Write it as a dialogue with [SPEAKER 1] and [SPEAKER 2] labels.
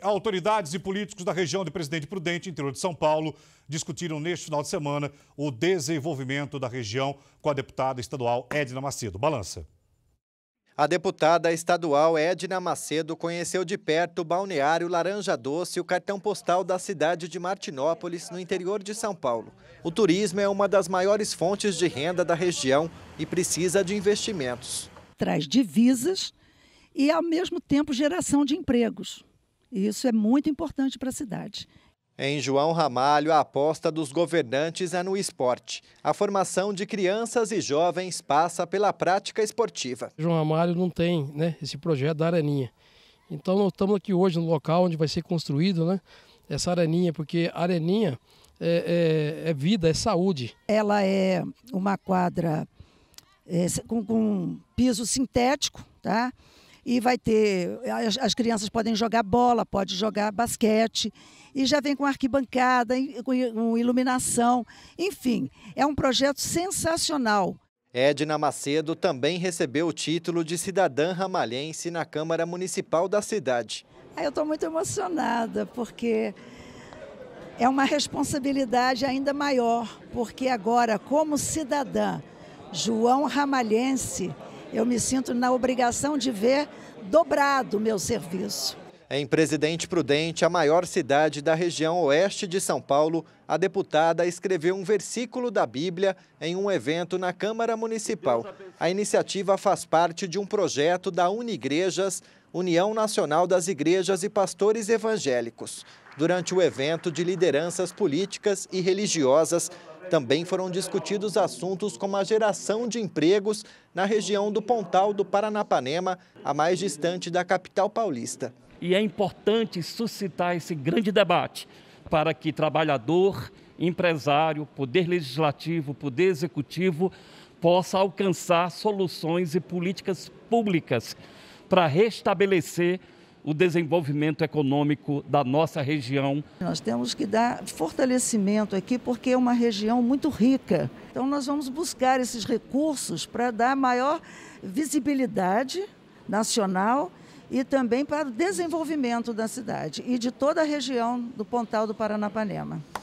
[SPEAKER 1] Autoridades e políticos da região de Presidente Prudente, interior de São Paulo, discutiram neste final de semana o desenvolvimento da região com a deputada estadual Edna Macedo. Balança.
[SPEAKER 2] A deputada estadual Edna Macedo conheceu de perto o balneário Laranja Doce, o cartão postal da cidade de Martinópolis, no interior de São Paulo. O turismo é uma das maiores fontes de renda da região e precisa de investimentos.
[SPEAKER 3] Traz divisas e, ao mesmo tempo, geração de empregos isso é muito importante para a cidade.
[SPEAKER 2] Em João Ramalho, a aposta dos governantes é no esporte. A formação de crianças e jovens passa pela prática esportiva.
[SPEAKER 3] João Ramalho não tem né, esse projeto da areninha. Então nós estamos aqui hoje no local onde vai ser construído né, essa areninha, porque a areninha é, é, é vida, é saúde. Ela é uma quadra é, com, com piso sintético, tá? e vai ter. As, as, crianças podem jogar bola, pode jogar basquete, e já vem com arquibancada, com iluminação. Enfim, é um projeto sensacional.
[SPEAKER 2] Edna Macedo também recebeu o título de cidadã ramalhense na Câmara Municipal da cidade.
[SPEAKER 3] Eu estou muito emocionada, porque é uma responsabilidade ainda maior, porque agora, como cidadã, João Ramalhense, eu me sinto na obrigação de ver dobrado o meu serviço.
[SPEAKER 2] Em Presidente Prudente, a maior cidade da região oeste de São Paulo, a deputada escreveu um versículo da Bíblia em um evento na Câmara Municipal. A iniciativa faz parte de um projeto da Unigrejas, União Nacional das Igrejas e Pastores Evangélicos. Durante o evento de lideranças políticas e religiosas também foram discutidos assuntos como a geração de empregos na região do Pontal do Paranapanema, a mais distante da capital paulista.
[SPEAKER 1] E é importante suscitar esse grande debate para que trabalhador, empresário, poder legislativo, poder executivo possa alcançar soluções e políticas públicas para restabelecer o desenvolvimento econômico da nossa região.
[SPEAKER 3] Nós temos que dar fortalecimento aqui porque é uma região muito rica. Então nós vamos buscar esses recursos para dar maior visibilidade nacional e também para o desenvolvimento da cidade e de toda a região do Pontal do Paranapanema.